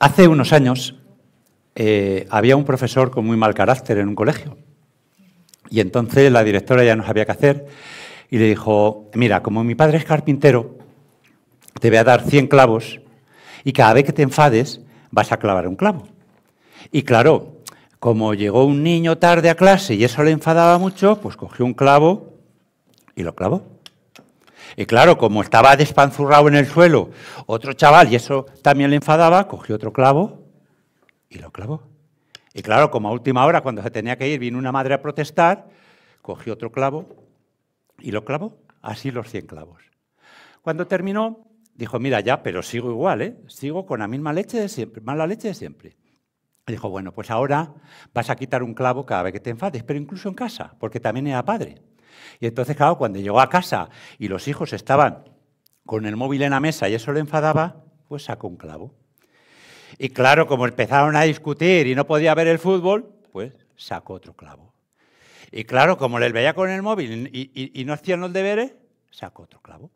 Hace unos años eh, había un profesor con muy mal carácter en un colegio. Y entonces la directora ya no sabía qué hacer y le dijo, mira, como mi padre es carpintero, te voy a dar 100 clavos y cada vez que te enfades vas a clavar un clavo. Y claro, como llegó un niño tarde a clase y eso le enfadaba mucho, pues cogió un clavo y lo clavó. Y claro, como estaba despanzurrado en el suelo otro chaval y eso también le enfadaba, cogió otro clavo y lo clavó. Y claro, como a última hora, cuando se tenía que ir, vino una madre a protestar, cogió otro clavo y lo clavó. Así los 100 clavos. Cuando terminó, dijo, mira ya, pero sigo igual, ¿eh? Sigo con la misma leche de siempre, mala leche de siempre. Dijo, bueno, pues ahora vas a quitar un clavo cada vez que te enfades, pero incluso en casa, porque también era padre. Y entonces, claro, cuando llegó a casa y los hijos estaban con el móvil en la mesa y eso le enfadaba, pues sacó un clavo. Y claro, como empezaron a discutir y no podía ver el fútbol, pues sacó otro clavo. Y claro, como les veía con el móvil y, no hacían los deberes, sacó otro clavo.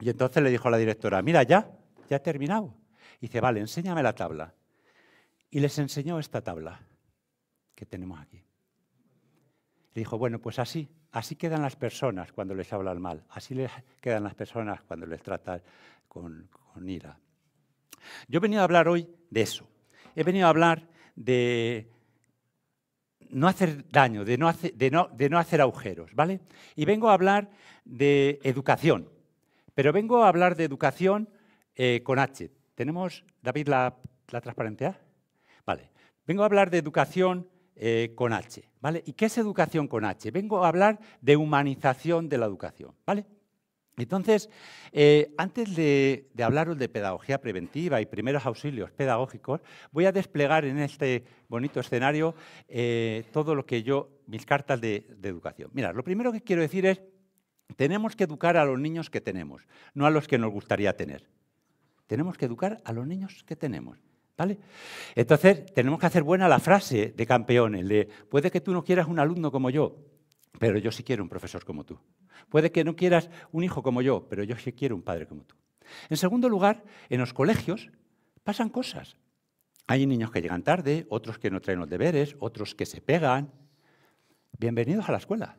Y entonces le dijo a la directora, mira, ya, ya he terminado. Y dice, vale, enséñame la tabla. Y les enseñó esta tabla que tenemos aquí. Le dijo, bueno, pues así, así quedan las personas cuando les hablan mal, así les quedan las personas cuando les tratan con, ira. Yo he venido a hablar hoy de eso. He venido a hablar de no hacer daño, de no, de, no, hacer agujeros, ¿vale? Y vengo a hablar de educación, pero vengo a hablar de educación eh, con H. ¿Tenemos, David, la, la A? Vengo a hablar de educación eh, con H, ¿vale? ¿Y qué es educación con H? Vengo a hablar de humanización de la educación, ¿vale? Entonces, eh, antes de, hablaros de pedagogía preventiva y primeros auxilios pedagógicos, voy a desplegar en este bonito escenario eh, todo lo que yo, mis cartas de, de educación. Mira, lo primero que quiero decir es, tenemos que educar a los niños que tenemos, no a los que nos gustaría tener. Tenemos que educar a los niños que tenemos. Entonces, tenemos que hacer buena la frase de campeones, de puede que tú no quieras un alumno como yo, pero yo sí quiero un profesor como tú. Puede que no quieras un hijo como yo, pero yo sí quiero un padre como tú. En segundo lugar, en los colegios pasan cosas. Hay niños que llegan tarde, otros que no traen los deberes, otros que se pegan. Bienvenidos a la escuela.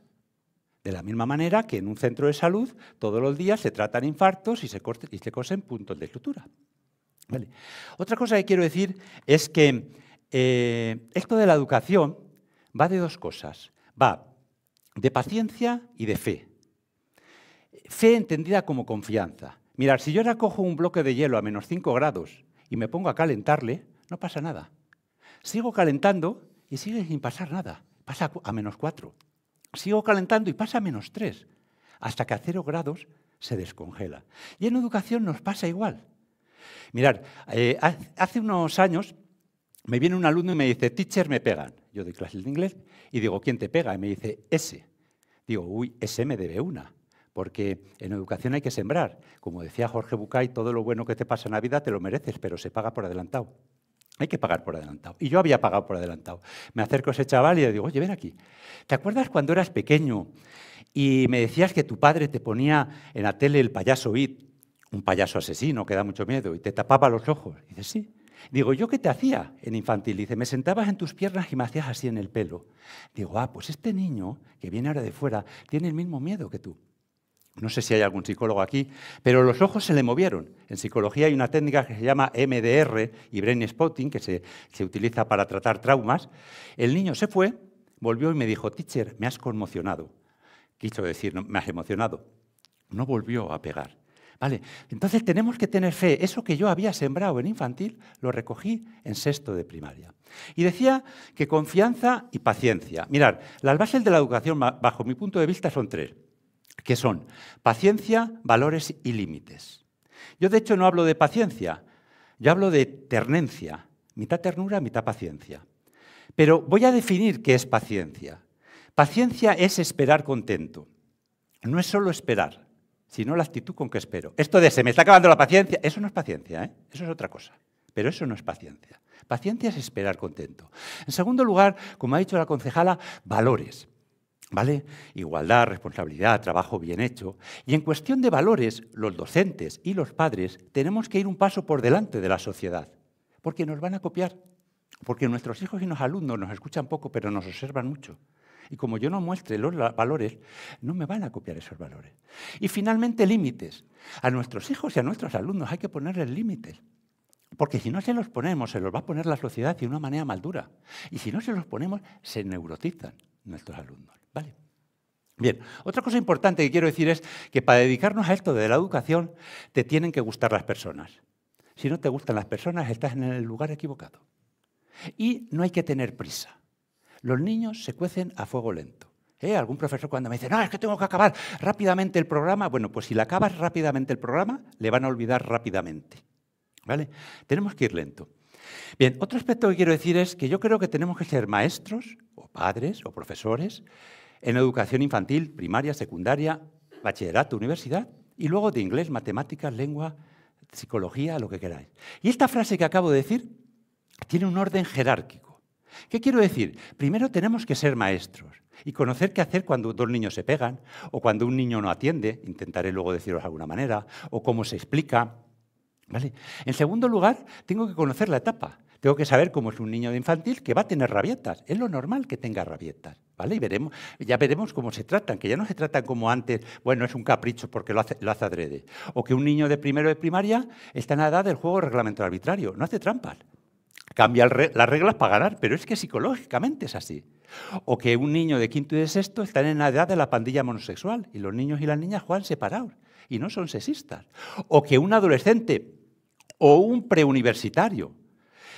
De la misma manera que en un centro de salud todos los días se tratan infartos y se, corten, y se cosen puntos de estructura. Otra cosa que quiero decir es que eh, esto de la educación va de dos cosas. Va de paciencia y de fe. Fe entendida como confianza. Mirar, si yo ahora cojo un bloque de hielo a menos 5 grados y me pongo a calentarle, no pasa nada. Sigo calentando y sigue sin pasar nada. Pasa a menos 4. Sigo calentando y pasa a menos 3. Hasta que a 0 grados se descongela. Y en educación nos pasa igual. Mirad, eh, hace unos años me viene un alumno y me dice, teacher, me pegan. Yo doy clases de inglés y digo, ¿quién te pega? Y me dice, ese. Digo, uy, ese me debe una, porque en educación hay que sembrar. Como decía Jorge Bucay, todo lo bueno que te pasa en la vida te lo mereces, pero se paga por adelantado. Hay que pagar por adelantado. Y yo había pagado por adelantado. Me acerco a ese chaval y le digo, oye, ven aquí. ¿Te acuerdas cuando eras pequeño y me decías que tu padre te ponía en la tele el payaso It un payaso asesino que da mucho miedo y te tapaba los ojos. Dice, sí. Digo, ¿yo qué te hacía en infantil? Dice, me sentabas en tus piernas y me hacías así en el pelo. Digo, ah, pues este niño que viene ahora de fuera tiene el mismo miedo que tú. No sé si hay algún psicólogo aquí, pero los ojos se le movieron. En psicología hay una técnica que se llama MDR y Brain Spotting, que se, se utiliza para tratar traumas. El niño se fue, volvió y me dijo, teacher, me has conmocionado. Quiso decir, me has emocionado. No volvió a pegar entonces tenemos que tener fe. Eso que yo había sembrado en infantil lo recogí en sexto de primaria. Y decía que confianza y paciencia. Mirar, las bases de la educación, bajo mi punto de vista, son tres, que son paciencia, valores y límites. Yo, de hecho, no hablo de paciencia, yo hablo de ternencia, mitad ternura, mitad paciencia. Pero voy a definir qué es paciencia. Paciencia es esperar contento. No es solo esperar, sino la actitud con que espero. Esto de se me está acabando la paciencia, eso no es paciencia, ¿eh? eso es otra cosa. Pero eso no es paciencia. Paciencia es esperar contento. En segundo lugar, como ha dicho la concejala, valores. ¿Vale? Igualdad, responsabilidad, trabajo bien hecho. Y en cuestión de valores, los docentes y los padres tenemos que ir un paso por delante de la sociedad, porque nos van a copiar, porque nuestros hijos y los alumnos nos escuchan poco, pero nos observan mucho. Y como yo no muestre los valores, no me van a copiar esos valores. Y finalmente, límites. A nuestros hijos y a nuestros alumnos hay que ponerles límites. Porque si no se los ponemos, se los va a poner la sociedad de una manera mal dura. Y si no se los ponemos, se neurotizan nuestros alumnos. ¿Vale? Bien, otra cosa importante que quiero decir es que para dedicarnos a esto de la educación, te tienen que gustar las personas. Si no te gustan las personas, estás en el lugar equivocado. Y no hay que tener prisa. Los niños se cuecen a fuego lento. ¿Eh? Algún profesor cuando me dice, no, es que tengo que acabar rápidamente el programa, bueno, pues si le acabas rápidamente el programa, le van a olvidar rápidamente. ¿Vale? Tenemos que ir lento. Bien, otro aspecto que quiero decir es que yo creo que tenemos que ser maestros, o padres, o profesores, en educación infantil, primaria, secundaria, bachillerato, universidad, y luego de inglés, matemáticas, lengua, psicología, lo que queráis. Y esta frase que acabo de decir tiene un orden jerárquico. ¿Qué quiero decir? Primero tenemos que ser maestros y conocer qué hacer cuando dos niños se pegan o cuando un niño no atiende, intentaré luego deciros de alguna manera, o cómo se explica. ¿Vale? En segundo lugar, tengo que conocer la etapa. Tengo que saber cómo es un niño de infantil que va a tener rabietas. Es lo normal que tenga rabietas. ¿Vale? Y veremos, ya veremos cómo se tratan, que ya no se tratan como antes, bueno, es un capricho porque lo hace, lo hace adrede. O que un niño de primero de primaria está en la edad del juego reglamento arbitrario, no hace trampas cambia las reglas para ganar, pero es que psicológicamente es así. O que un niño de quinto y de sexto está en la edad de la pandilla monosexual y los niños y las niñas juegan separados y no son sexistas. O que un adolescente o un preuniversitario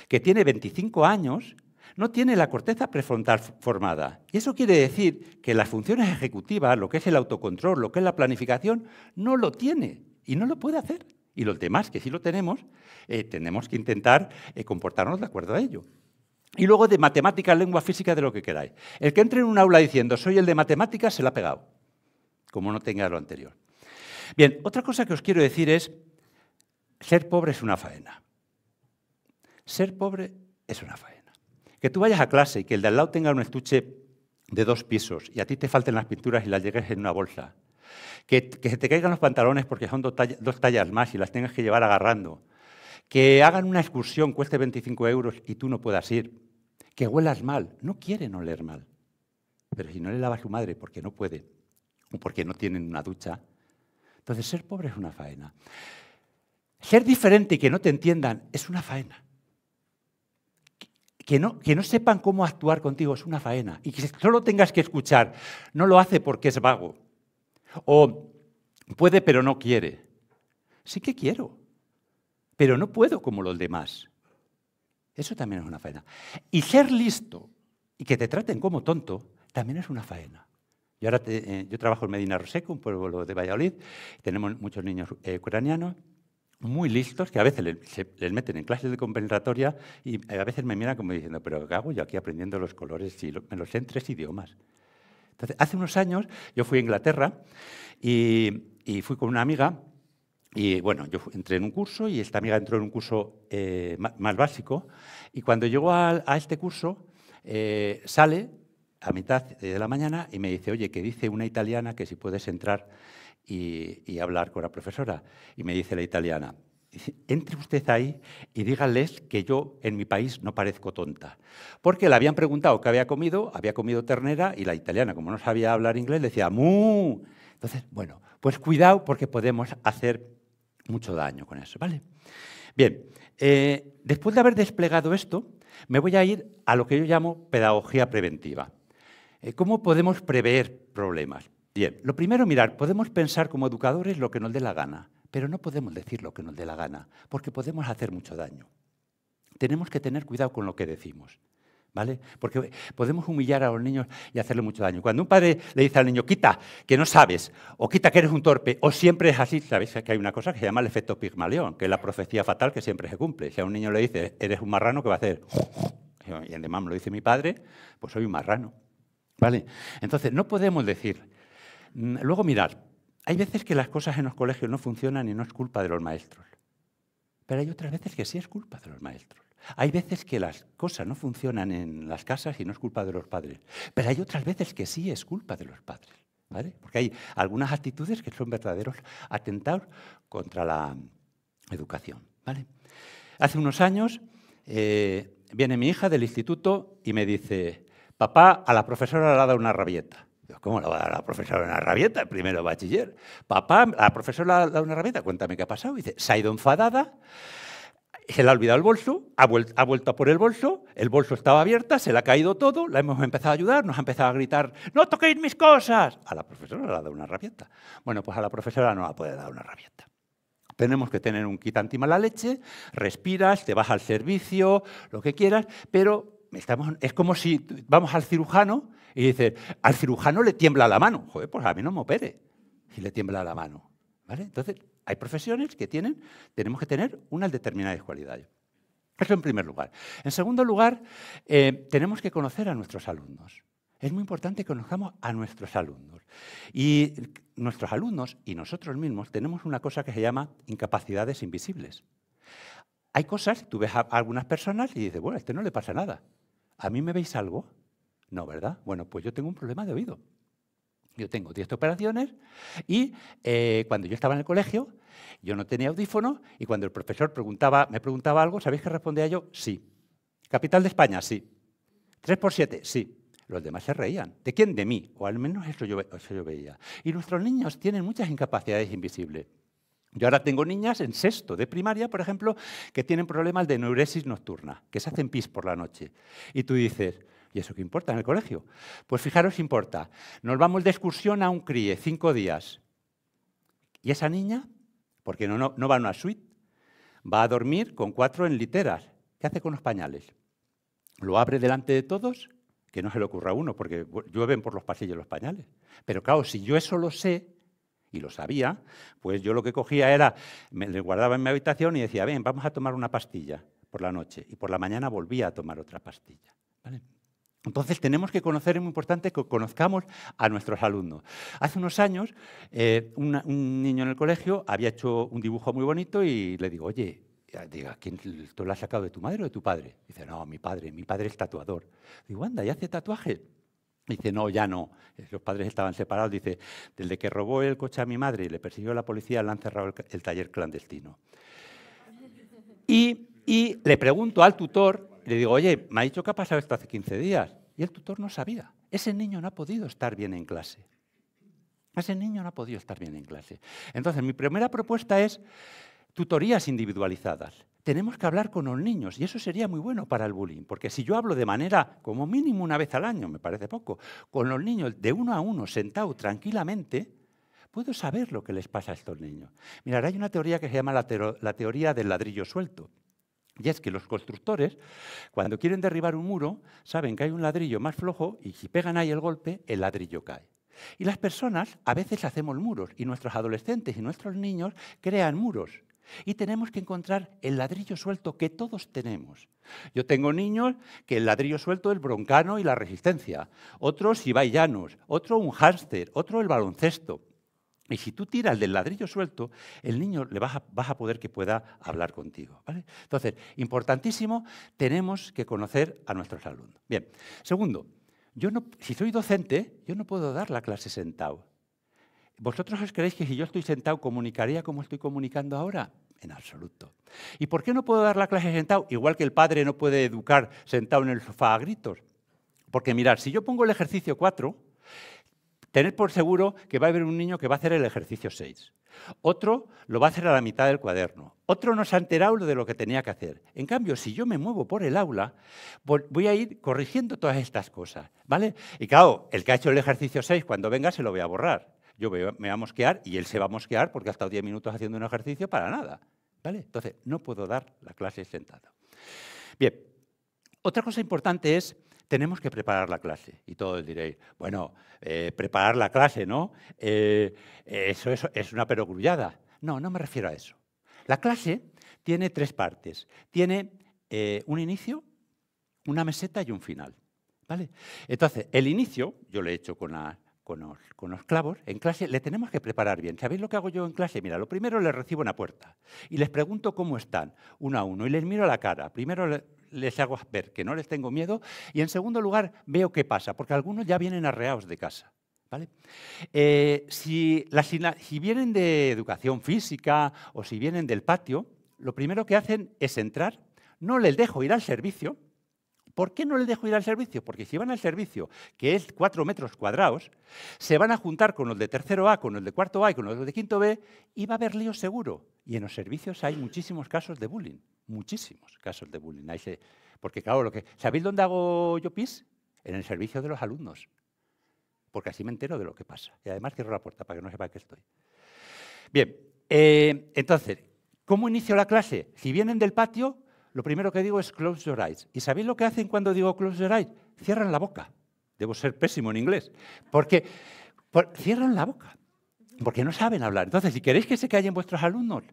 que tiene 25 años no tiene la corteza prefrontal formada. Y eso quiere decir que las funciones ejecutivas, lo que es el autocontrol, lo que es la planificación, no lo tiene y no lo puede hacer. Y los demás que sí lo tenemos, eh, tenemos que intentar eh, comportarnos de acuerdo a ello. Y luego de matemáticas, lengua física, de lo que queráis. El que entre en un aula diciendo soy el de matemáticas, se la ha pegado, como no tenga lo anterior. Bien, otra cosa que os quiero decir es, ser pobre es una faena. Ser pobre es una faena. Que tú vayas a clase y que el de al lado tenga un estuche de dos pisos y a ti te falten las pinturas y las llegues en una bolsa, que, se te caigan los pantalones porque son dos, tallas más y las tengas que llevar agarrando. Que hagan una excursión, cueste 25 euros y tú no puedas ir. Que huelas mal. No quieren oler mal. Pero si no le lava a su madre porque no puede o porque no tienen una ducha. Entonces, ser pobre es una faena. Ser diferente y que no te entiendan es una faena. Que no, que no, sepan cómo actuar contigo es una faena. Y que solo tengas que escuchar, no lo hace porque es vago. O puede pero no quiere. Sí que quiero, pero no puedo como los demás. Eso también es una faena. Y ser listo y que te traten como tonto también es una faena. Yo, ahora eh, yo trabajo en Medina Roseco, un pueblo de Valladolid. Tenemos muchos niños eh, ucranianos muy listos que a veces les, meten en clases de compensatoria y a veces me miran como diciendo, pero ¿qué hago yo aquí aprendiendo los colores y me los sé en tres idiomas? hace unos años yo fui a Inglaterra y, fui con una amiga y bueno, yo entré en un curso y esta amiga entró en un curso eh, más básico. Y cuando llegó a, este curso, eh, sale a mitad de la mañana y me dice, oye, que dice una italiana que si puedes entrar y hablar con la profesora. Y me dice la italiana, entre usted ahí y díganles que yo en mi país no parezco tonta. Porque le habían preguntado qué había comido, había comido ternera y la italiana, como no sabía hablar inglés, decía mu. Entonces, bueno, pues cuidado porque podemos hacer mucho daño con eso, ¿vale? Bien, eh, después de haber desplegado esto, me voy a ir a lo que yo llamo pedagogía preventiva. Eh, ¿Cómo podemos prever problemas? Bien, lo primero, mirar, podemos pensar como educadores lo que nos dé la gana. Pero no podemos decir lo que nos dé la gana, porque podemos hacer mucho daño. Tenemos que tener cuidado con lo que decimos. ¿Vale? Porque podemos humillar a los niños y hacerle mucho daño. Cuando un padre le dice al niño, quita, que no sabes, o quita que eres un torpe, o siempre es así, sabéis que hay una cosa que se llama el efecto Pigmalión, que es la profecía fatal que siempre se cumple. Si a un niño le dice, eres un marrano, ¿qué va a hacer? Y además me lo dice mi padre, pues soy un marrano. ¿Vale? Entonces, no podemos decir. Luego, mirar. Hay veces que las cosas en los colegios no funcionan y no es culpa de los maestros. Pero hay otras veces que sí es culpa de los maestros. Hay veces que las cosas no funcionan en las casas y no es culpa de los padres. Pero hay otras veces que sí es culpa de los padres. ¿vale? Porque hay algunas actitudes que son verdaderos atentados contra la educación. ¿vale? Hace unos años eh, viene mi hija del instituto y me dice, papá, a la profesora le ha dado una rabieta. ¿Cómo la va a dar la profesora una rabieta? Primero bachiller. Papá, la profesora le da una rabieta, cuéntame qué ha pasado. Dice, se ha ido enfadada, se le ha olvidado el bolso, ha, vuelto a por el bolso, el bolso estaba abierta, se le ha caído todo, la hemos empezado a ayudar, nos ha empezado a gritar, no toquéis mis cosas. A la profesora le ha dado una rabieta. Bueno, pues a la profesora no la puede dar una rabieta tenemos que tener un kit mala leche, respiras, te vas al servicio, lo que quieras, pero estamos, es como si vamos al cirujano y dice, al cirujano le tiembla la mano. Joder, pues a mí no me opere. si le tiembla la mano. ¿Vale? Entonces, hay profesiones que tienen, tenemos que tener unas determinadas cualidades. Eso en primer lugar. En segundo lugar, eh, tenemos que conocer a nuestros alumnos. Es muy importante que conozcamos a nuestros alumnos. Y nuestros alumnos y nosotros mismos tenemos una cosa que se llama incapacidades invisibles. Hay cosas, tú ves a algunas personas y dices, bueno, a este no le pasa nada. ¿A mí me veis algo? No, ¿verdad? Bueno, pues yo tengo un problema de oído. Yo tengo 10 operaciones y eh, cuando yo estaba en el colegio, yo no tenía audífono y cuando el profesor me preguntaba algo, ¿sabéis qué respondía yo? Sí. Capital de España, sí. Tres por siete, sí. Los demás se reían. ¿De quién? De mí. O al menos eso yo, eso yo veía. Y nuestros niños tienen muchas incapacidades invisibles. Yo ahora tengo niñas en sexto de primaria, por ejemplo, que tienen problemas de neuresis nocturna, que se hacen pis por la noche. Y tú dices, ¿Y eso qué importa en el colegio? Pues fijaros, importa. Nos vamos de excursión a un críe, cinco días. ¿Y esa niña? Porque no, no, va a una suite. Va a dormir con cuatro en literas. ¿Qué hace con los pañales? ¿Lo abre delante de todos? Que no se le ocurra a uno, porque llueven por los pasillos los pañales. Pero claro, si yo eso lo sé, y lo sabía, pues yo lo que cogía era, me lo guardaba en mi habitación y decía, ven, vamos a tomar una pastilla por la noche. Y por la mañana volvía a tomar otra pastilla. ¿Vale? Entonces tenemos que conocer, es muy importante que conozcamos a nuestros alumnos. Hace unos años eh, un niño en el colegio había hecho un dibujo muy bonito y le digo, oye, diga, ¿quién lo has sacado de tu madre o de tu padre? Dice, no, mi padre, mi padre es tatuador. Digo, anda, ¿y hace tatuajes? Dice, no, ya no. Los padres estaban separados. Dice, desde que robó el coche a mi madre y le persiguió la policía, le han cerrado el, taller clandestino. Y, y le pregunto al tutor le digo, oye, me ha dicho que ha pasado esto hace 15 días. Y el tutor no sabía. Ese niño no ha podido estar bien en clase. Ese niño no ha podido estar bien en clase. Entonces, mi primera propuesta es tutorías individualizadas. Tenemos que hablar con los niños y eso sería muy bueno para el bullying, porque si yo hablo de manera como mínimo una vez al año, me parece poco, con los niños de uno a uno, sentado tranquilamente, puedo saber lo que les pasa a estos niños. Mirad, hay una teoría que se llama la teoría del ladrillo suelto. Y es que los constructores, cuando quieren derribar un muro, saben que hay un ladrillo más flojo y si pegan ahí el golpe, el ladrillo cae. Y las personas a veces hacemos muros y nuestros adolescentes y nuestros niños crean muros. Y tenemos que encontrar el ladrillo suelto que todos tenemos. Yo tengo niños que el ladrillo suelto el broncano y la resistencia, otros ibai llanos, otro un hámster, otro el baloncesto. Y si tú tiras del ladrillo suelto, el niño le vas a, poder que pueda hablar contigo. ¿vale? Entonces, importantísimo, tenemos que conocer a nuestros alumnos. Bien, segundo, yo no, si soy docente, yo no puedo dar la clase sentado. ¿Vosotros os creéis que si yo estoy sentado comunicaría como estoy comunicando ahora? En absoluto. ¿Y por qué no puedo dar la clase sentado? Igual que el padre no puede educar sentado en el sofá a gritos. Porque mirad, si yo pongo el ejercicio 4, Tener por seguro que va a haber un niño que va a hacer el ejercicio 6. Otro lo va a hacer a la mitad del cuaderno. Otro no se ha enterado de lo que tenía que hacer. En cambio, si yo me muevo por el aula, voy a ir corrigiendo todas estas cosas. ¿vale? Y claro, el que ha hecho el ejercicio 6, cuando venga se lo voy a borrar. Yo me voy a mosquear y él se va a mosquear porque ha estado 10 minutos haciendo un ejercicio para nada. ¿vale? Entonces, no puedo dar la clase sentado. Bien, otra cosa importante es tenemos que preparar la clase. Y todos diréis, bueno, eh, preparar la clase, ¿no? Eh, eso, es una perogrullada. No, no me refiero a eso. La clase tiene tres partes. Tiene eh, un inicio, una meseta y un final. ¿Vale? Entonces, el inicio, yo lo he hecho con, con, los, clavos, en clase le tenemos que preparar bien. ¿Sabéis lo que hago yo en clase? Mira, lo primero les recibo una puerta y les pregunto cómo están, uno a uno, y les miro la cara. Primero, les hago ver que no les tengo miedo y en segundo lugar veo qué pasa, porque algunos ya vienen arreados de casa. ¿Vale? Eh, si, vienen de educación física o si vienen del patio, lo primero que hacen es entrar, no les dejo ir al servicio. ¿Por qué no les dejo ir al servicio? Porque si van al servicio, que es cuatro metros cuadrados, se van a juntar con los de tercero A, con los de cuarto A y con los de quinto B, y va a haber lío seguro. Y en los servicios hay muchísimos casos de bullying muchísimos casos de bullying. porque claro, lo que, ¿sabéis dónde hago yo pis? En el servicio de los alumnos. Porque así me entero de lo que pasa. Y además cierro la puerta para que no sepa que estoy. Bien, eh, entonces, ¿cómo inicio la clase? Si vienen del patio, lo primero que digo es close your eyes. ¿Y sabéis lo que hacen cuando digo close your eyes? Cierran la boca. Debo ser pésimo en inglés. Porque cierran la boca. Porque no saben hablar. Entonces, si queréis que se callen vuestros alumnos,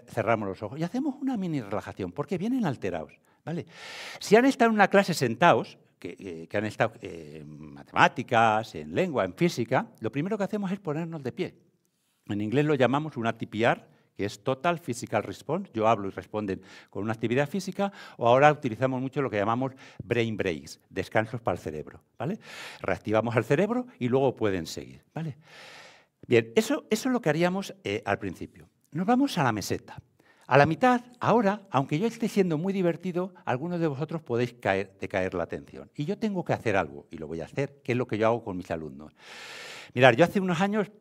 cerramos los ojos y hacemos una mini relajación, porque vienen alterados. ¿vale? Si han estado en una clase sentados, que, eh, han estado eh, en matemáticas, en lengua, en física, lo primero que hacemos es ponernos de pie. En inglés lo llamamos una TPR, que es Total Physical Response. Yo hablo y responden con una actividad física, o ahora utilizamos mucho lo que llamamos brain breaks, descansos para el cerebro. ¿vale? Reactivamos al cerebro y luego pueden seguir. ¿vale? Bien, eso, es lo que haríamos eh, al principio. Nos vamos a la meseta. A la mitad, ahora, aunque yo esté siendo muy divertido, algunos de vosotros podéis caer, decaer la atención. Y yo tengo que hacer algo, y lo voy a hacer, que es lo que yo hago con mis alumnos. Mirad, yo hace unos años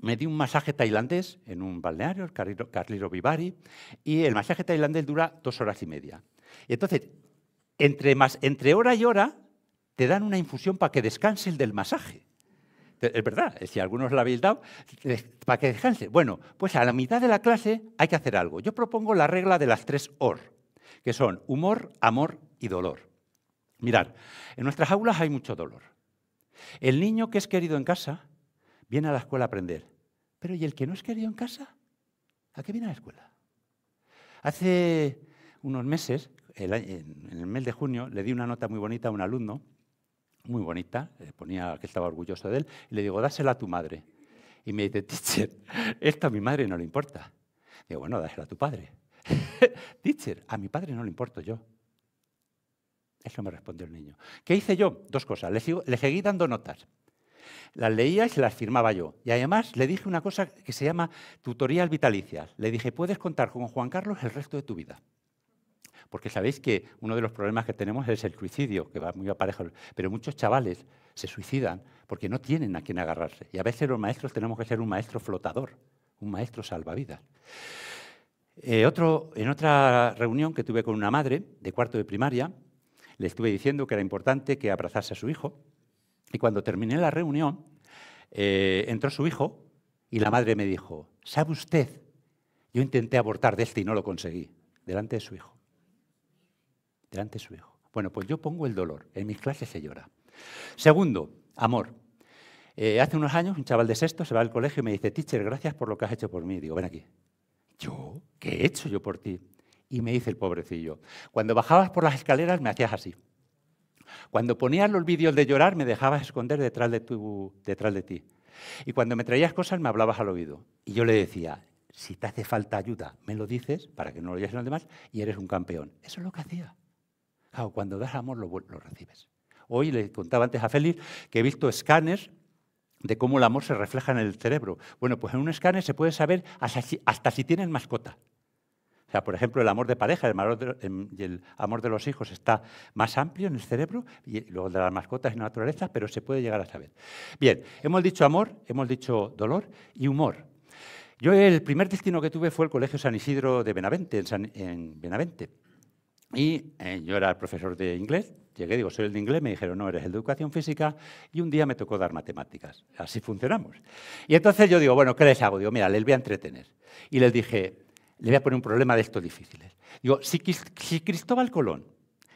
me di un masaje tailandés en un balneario, el Carliro, Vivari, y el masaje tailandés dura dos horas y media. Y entonces, entre, más, entre hora y hora, te dan una infusión para que descanses del masaje. Es verdad, si algunos la habéis dado, para que descanse. Bueno, pues a la mitad de la clase hay que hacer algo. Yo propongo la regla de las tres OR, que son humor, amor y dolor. Mirad, en nuestras aulas hay mucho dolor. El niño que es querido en casa viene a la escuela a aprender. Pero ¿y el que no es querido en casa? ¿A qué viene a la escuela? Hace unos meses, en el mes de junio, le di una nota muy bonita a un alumno muy bonita, le eh, ponía que estaba orgulloso de él, y le digo, dásela a tu madre. Y me dice, teacher, esto a mi madre no le importa. Digo, bueno, dásela a tu padre. teacher, a mi padre no le importo yo. Eso me respondió el niño. ¿Qué hice yo? Dos cosas. Le, seguí dando notas. Las leía y las firmaba yo. Y además le dije una cosa que se llama tutorial vitalicia. Le dije, puedes contar con Juan Carlos el resto de tu vida. Porque sabéis que uno de los problemas que tenemos es el suicidio, que va muy aparejado. Pero muchos chavales se suicidan porque no tienen a quién agarrarse. Y a veces los maestros tenemos que ser un maestro flotador, un maestro salvavidas. Eh, en otra reunión que tuve con una madre de cuarto de primaria, le estuve diciendo que era importante que abrazase a su hijo. Y cuando terminé la reunión, eh, entró su hijo y la madre me dijo, ¿sabe usted? Yo intenté abortar de este y no lo conseguí, delante de su hijo delante de su hijo. Bueno, pues yo pongo el dolor. En mis clases se llora. Segundo, amor. Eh, hace unos años un chaval de sexto se va al colegio y me dice, teacher, gracias por lo que has hecho por mí. Digo, ven aquí. ¿Yo? ¿Qué he hecho yo por ti? Y me dice el pobrecillo, cuando bajabas por las escaleras me hacías así. Cuando ponías los vídeos de llorar me dejabas esconder detrás de, tu, detrás de ti. Y cuando me traías cosas me hablabas al oído. Y yo le decía, si te hace falta ayuda, me lo dices para que no lo digas a los demás y eres un campeón. Eso es lo que hacía. Ah, cuando das amor lo, recibes. Hoy le contaba antes a Félix que he visto escáneres de cómo el amor se refleja en el cerebro. Bueno, pues en un escáner se puede saber hasta si, tienen mascota. O sea, por ejemplo, el amor de pareja em, y el amor de los hijos está más amplio en el cerebro y luego de las mascotas y naturaleza, pero se puede llegar a saber. Bien, hemos dicho amor, hemos dicho dolor y humor. Yo el primer destino que tuve fue el Colegio San Isidro de Benavente, en Benavente. Y eh, yo era profesor de inglés, llegué, digo, soy el de inglés, me dijeron, no, eres el de educación física, y un día me tocó dar matemáticas. Así funcionamos. Y entonces yo digo, bueno, ¿qué les hago? Digo, mira, les voy a entretener. Y les dije, les voy a poner un problema de estos difíciles. Digo, si, si Cristóbal Colón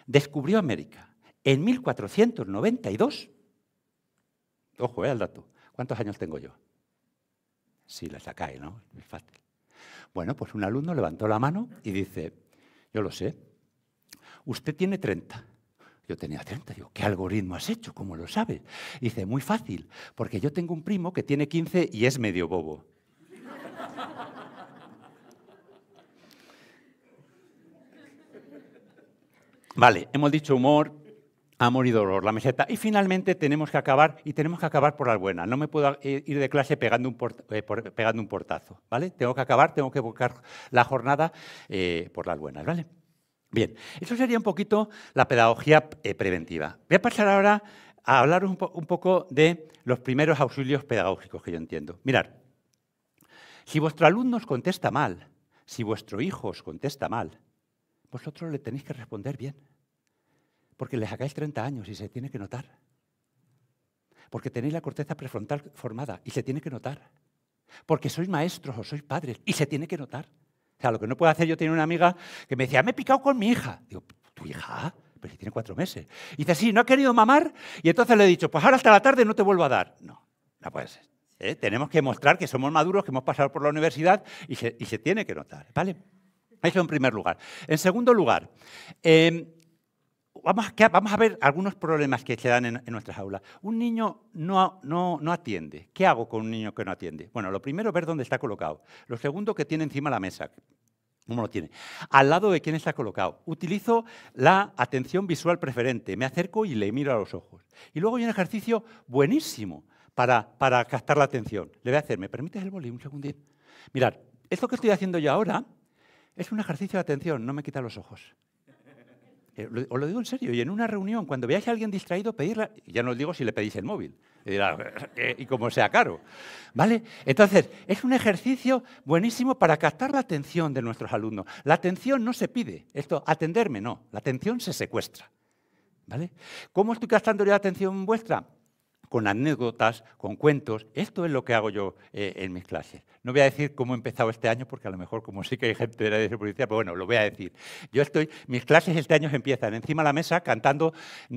descubrió América en 1492, ojo, eh, al dato, ¿cuántos años tengo yo? Sí, la sacáis, ¿no? Es fácil. Bueno, pues un alumno levantó la mano y dice, yo lo sé, usted tiene 30. Yo tenía 30. Digo, ¿qué algoritmo has hecho? ¿Cómo lo sabes? dice, muy fácil, porque yo tengo un primo que tiene 15 y es medio bobo. Vale, hemos dicho humor, amor y dolor, la meseta. Y finalmente tenemos que acabar, y tenemos que acabar por las buenas. No me puedo eh, ir de clase pegando un, portazo, eh, pegando un portazo, ¿vale? Tengo que acabar, tengo que buscar la jornada eh, por las buenas, ¿vale? Bien, eso sería un poquito la pedagogía eh, preventiva. Voy a pasar ahora a hablaros un, poco de los primeros auxilios pedagógicos que yo entiendo. Mirad, si vuestro alumno os contesta mal, si vuestro hijo os contesta mal, vosotros le tenéis que responder bien, porque le sacáis 30 años y se tiene que notar, porque tenéis la corteza prefrontal formada y se tiene que notar, porque sois maestros o sois padres y se tiene que notar sea, lo que no puedo hacer, yo tenía una amiga que me decía, me he picado con mi hija. Digo, ¿tu hija? Pero si tiene cuatro meses. dice, sí, no ha querido mamar. Y entonces le he dicho, pues ahora hasta la tarde no te vuelvo a dar. No, no puede ser. ¿Eh? Tenemos que mostrar que somos maduros, que hemos pasado por la universidad y se, tiene que notar. ¿Vale? Eso en primer lugar. En segundo lugar, em, vamos, a ver algunos problemas que se dan en, nuestras aulas. Un niño no, atiende. ¿Qué hago con un niño que no atiende? Bueno, lo primero, ver dónde está colocado. Lo segundo, que tiene encima la mesa. ¿Cómo lo tiene? Al lado de quién está colocado. Utilizo la atención visual preferente. Me acerco y le miro a los ojos. Y luego hay un ejercicio buenísimo para, para captar la atención. Le voy a hacer, ¿me permites el boli un segundín? Mirad, esto que estoy haciendo yo ahora es un ejercicio de atención, no me quita los ojos. Eh, os lo digo en serio, y en una reunión, cuando veáis a alguien distraído, pedirla, ya no os digo si le pedís el móvil, eh, y, como sea caro, ¿vale? Entonces, es un ejercicio buenísimo para captar la atención de nuestros alumnos. La atención no se pide, esto, atenderme no, la atención se secuestra, ¿vale? ¿Cómo estoy captando la atención vuestra? con anécdotas, con cuentos. Esto es lo que hago yo eh, en mis clases. No voy a decir cómo he empezado este año, porque a lo mejor como sí que hay gente de la dirección policía, pero bueno, lo voy a decir. Yo estoy, mis clases este año empiezan encima de la mesa cantando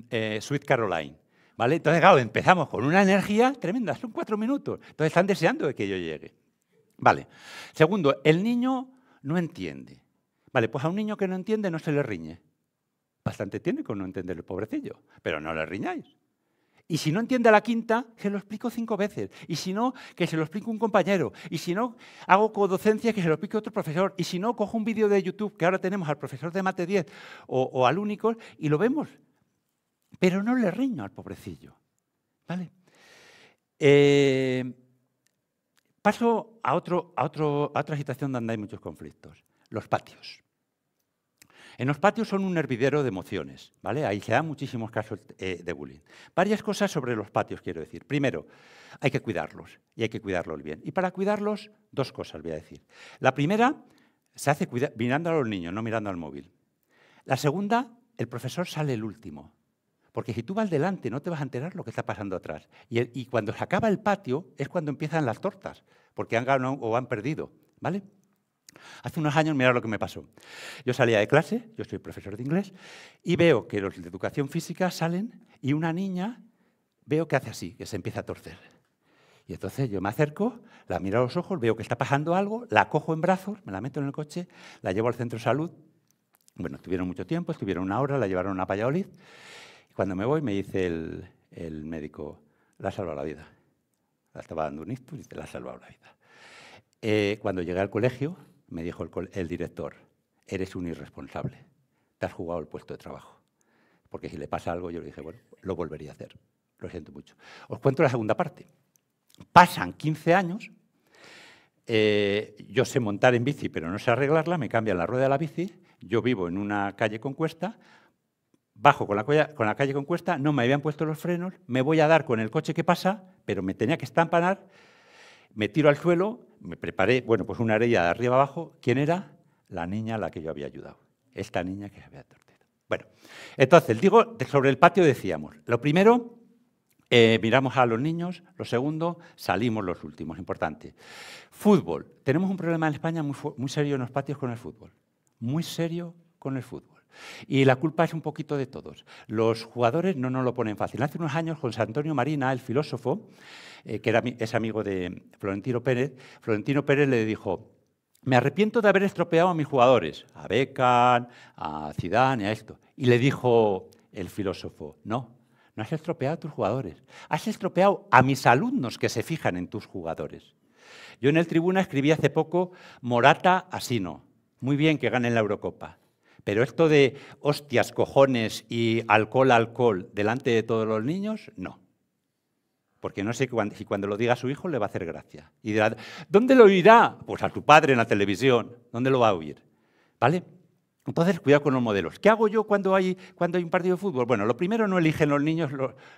eh, Sweet Caroline. ¿Vale? Entonces, claro, empezamos con una energía tremenda, son cuatro minutos. Entonces están deseando que yo llegue. Vale. Segundo, el niño no entiende. Vale, pues a un niño que no entiende no se le riñe. Bastante tiene con no entender el pobrecillo, pero no le riñáis. Y si no entiende la quinta, se lo explico cinco veces. Y si no, que se lo explique un compañero. Y si no, hago codocencia, que se lo explique otro profesor. Y si no, cojo un vídeo de YouTube, que ahora tenemos al profesor de Mate 10 o, al único, y lo vemos. Pero no le riño al pobrecillo. ¿Vale? Eh, paso a, otro, a, otro, a otra situación donde hay muchos conflictos, los patios. En los patios son un hervidero de emociones, ¿vale? Ahí se dan muchísimos casos eh, de bullying. Varias cosas sobre los patios quiero decir. Primero, hay que cuidarlos y hay que cuidarlos bien. Y para cuidarlos, dos cosas voy a decir. La primera, se hace mirando a los niños, no mirando al móvil. La segunda, el profesor sale el último. Porque si tú vas delante, no te vas a enterar lo que está pasando atrás. y cuando se acaba el patio es cuando empiezan las tortas, porque han ganado o han perdido. ¿Vale? Hace unos años, mirad lo que me pasó. Yo salía de clase, yo soy profesor de inglés, y veo que los de educación física salen y una niña veo que hace así, que se empieza a torcer. Y entonces yo me acerco, la miro a los ojos, veo que está pasando algo, la cojo en brazos, me la meto en el coche, la llevo al centro de salud. Bueno, estuvieron mucho tiempo, estuvieron una hora, la llevaron a Valladolid. Y cuando me voy me dice el, médico, la ha salvado la vida. La estaba dando un y dice, la ha salvado la vida. Eh, cuando llegué al colegio, me dijo el, director, eres un irresponsable, te has jugado el puesto de trabajo. Porque si le pasa algo, yo le dije, bueno, lo volvería a hacer, lo siento mucho. Os cuento la segunda parte. Pasan 15 años, eh, yo sé montar en bici, pero no sé arreglarla, me cambian la rueda de la bici, yo vivo en una calle con cuesta, bajo con la, con la calle con cuesta, no me habían puesto los frenos, me voy a dar con el coche que pasa, pero me tenía que estampanar, me tiro al suelo, me preparé, bueno, pues una herida de arriba abajo. ¿Quién era? La niña a la que yo había ayudado. Esta niña que se había torcido. Bueno, entonces, digo, sobre el patio decíamos, lo primero, eh, miramos a los niños, lo segundo, salimos los últimos, importante. Fútbol, tenemos un problema en España muy, muy serio en los patios con el fútbol, muy serio con el fútbol. Y la culpa es un poquito de todos. Los jugadores no nos lo ponen fácil. Hace unos años, José Antonio Marina, el filósofo, eh, que es amigo de Florentino Pérez, Florentino Pérez le dijo, me arrepiento de haber estropeado a mis jugadores, a Beckham, a Zidane, a esto. Y le dijo el filósofo, no, no has estropeado a tus jugadores, has estropeado a mis alumnos que se fijan en tus jugadores. Yo en el tribuna escribí hace poco Morata Asino. Muy bien que gane la Eurocopa. Pero esto de hostias, cojones y alcohol, alcohol delante de todos los niños, no. Porque no sé si y cuando lo diga a su hijo le va a hacer gracia. Y ¿dónde lo oirá? Pues a tu padre en la televisión. ¿Dónde lo va a oír? ¿Vale? Entonces, cuidado con los modelos. ¿Qué hago yo cuando hay, cuando hay un partido de fútbol? Bueno, lo primero no eligen los niños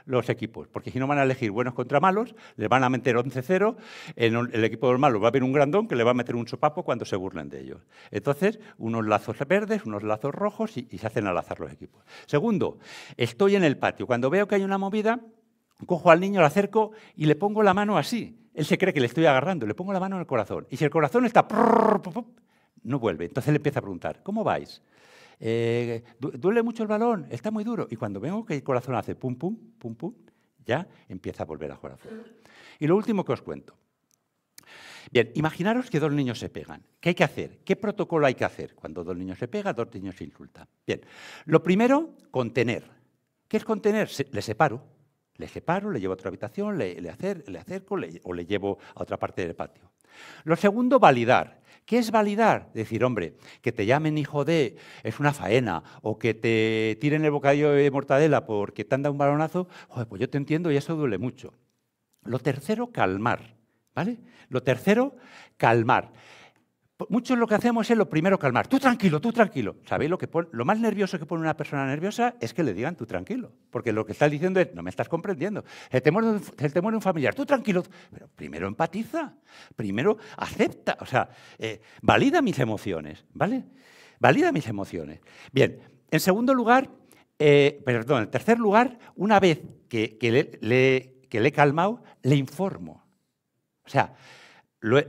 los, equipos, porque si no van a elegir buenos contra malos, les van a meter 11-0, En el equipo de los malos va a haber un grandón que le va a meter un sopapo cuando se burlen de ellos. Entonces, unos lazos verdes, unos lazos rojos y, se hacen al azar los equipos. Segundo, estoy en el patio. Cuando veo que hay una movida, cojo al niño, lo acerco y le pongo la mano así. Él se cree que le estoy agarrando, le pongo la mano en el corazón. Y si el corazón está no vuelve. Entonces le empieza a preguntar, ¿cómo vais? Eh, duele mucho el balón, está muy duro. Y cuando vengo que el corazón hace pum, pum, pum, pum, ya empieza a volver a jugar Y lo último que os cuento. Bien, imaginaros que dos niños se pegan. ¿Qué hay que hacer? ¿Qué protocolo hay que hacer cuando dos niños se pegan, dos niños se insultan? Bien, lo primero, contener. ¿Qué es contener? le separo. Le separo, le llevo a otra habitación, le, acerco o le llevo a otra parte del patio. Lo segundo, validar. ¿Qué es validar? Decir, hombre, que te llamen hijo de es una faena, o que te tiren el bocadillo de mortadela porque te han dado un balonazo, joder, pues yo te entiendo y eso duele mucho. Lo tercero, calmar. ¿Vale? Lo tercero, calmar. Muchos lo que hacemos es lo primero calmar. Tú tranquilo, tú tranquilo. ¿Sabéis lo que Lo más nervioso que pone una persona nerviosa es que le digan tú tranquilo. Porque lo que estás diciendo es, no me estás comprendiendo. El temor muere, un familiar, tú tranquilo. Pero primero empatiza, primero acepta, o sea, eh, valida mis emociones, ¿vale? Valida mis emociones. Bien, en segundo lugar, eh, perdón, en tercer lugar, una vez que, le, que le he calmado, le informo. O sea, lo,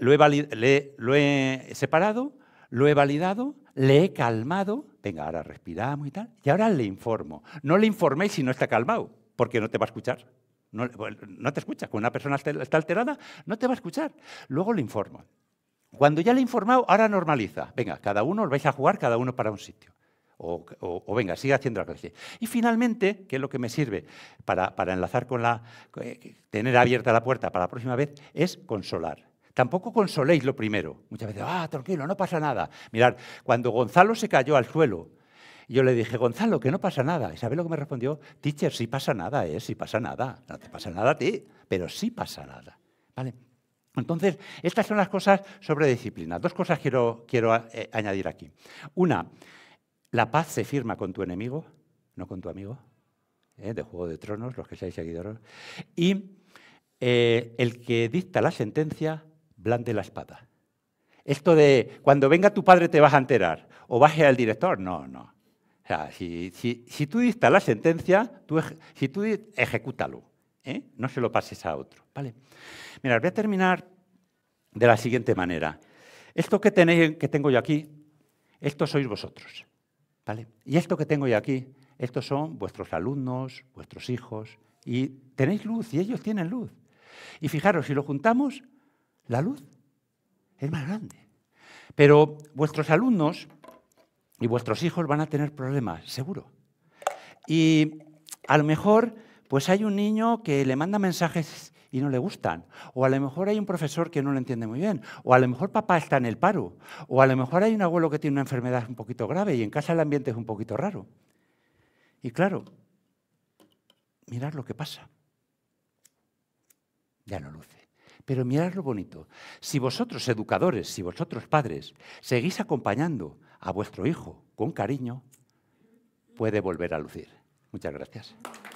he, separado, lo he validado, le he calmado, venga, ahora respiramos y tal, y ahora le informo. No le informéis si no está calmado, porque no te va a escuchar. No, te escucha. Cuando una persona está alterada, no te va a escuchar. Luego le informo. Cuando ya le he informado, ahora normaliza. Venga, cada uno lo vais a jugar, cada uno para un sitio. O, venga, sigue haciendo la clase. Y finalmente, que es lo que me sirve para, enlazar con la. Eh, tener abierta la puerta para la próxima vez, es consolar. Tampoco consoléis lo primero. Muchas veces, ah, tranquilo, no pasa nada. Mirad, cuando Gonzalo se cayó al suelo, yo le dije, Gonzalo, que no pasa nada. ¿Y sabéis lo que me respondió? Teacher, sí pasa nada, ¿eh? Sí pasa nada. No te pasa nada a ti, pero sí pasa nada. ¿Vale? Entonces, estas son las cosas sobre disciplina. Dos cosas quiero, quiero eh, añadir aquí. Una, la paz se firma con tu enemigo, no con tu amigo, eh, de Juego de Tronos, los que seáis seguidores. Y eh, el que dicta la sentencia blande la espada. Esto de cuando venga tu padre te vas a enterar o baje al director, no, no. si, tú diste la sentencia, tú, si tú ejecútalo, ¿eh? no se lo pases a otro. ¿vale? Mira, voy a terminar de la siguiente manera. Esto que, tenéis, que tengo yo aquí, esto sois vosotros. ¿vale? Y esto que tengo yo aquí, estos son vuestros alumnos, vuestros hijos, y tenéis luz y ellos tienen luz. Y fijaros, si lo juntamos, la luz es más grande. Pero vuestros alumnos y vuestros hijos van a tener problemas, seguro. Y a lo mejor, pues hay un niño que le manda mensajes y no le gustan. O a lo mejor hay un profesor que no lo entiende muy bien. O a lo mejor papá está en el paro. O a lo mejor hay un abuelo que tiene una enfermedad un poquito grave y en casa el ambiente es un poquito raro. Y claro, mirad lo que pasa. Ya no luce. Pero mirad lo bonito. Si vosotros, educadores, si vosotros, padres, seguís acompañando a vuestro hijo con cariño, puede volver a lucir. Muchas gracias.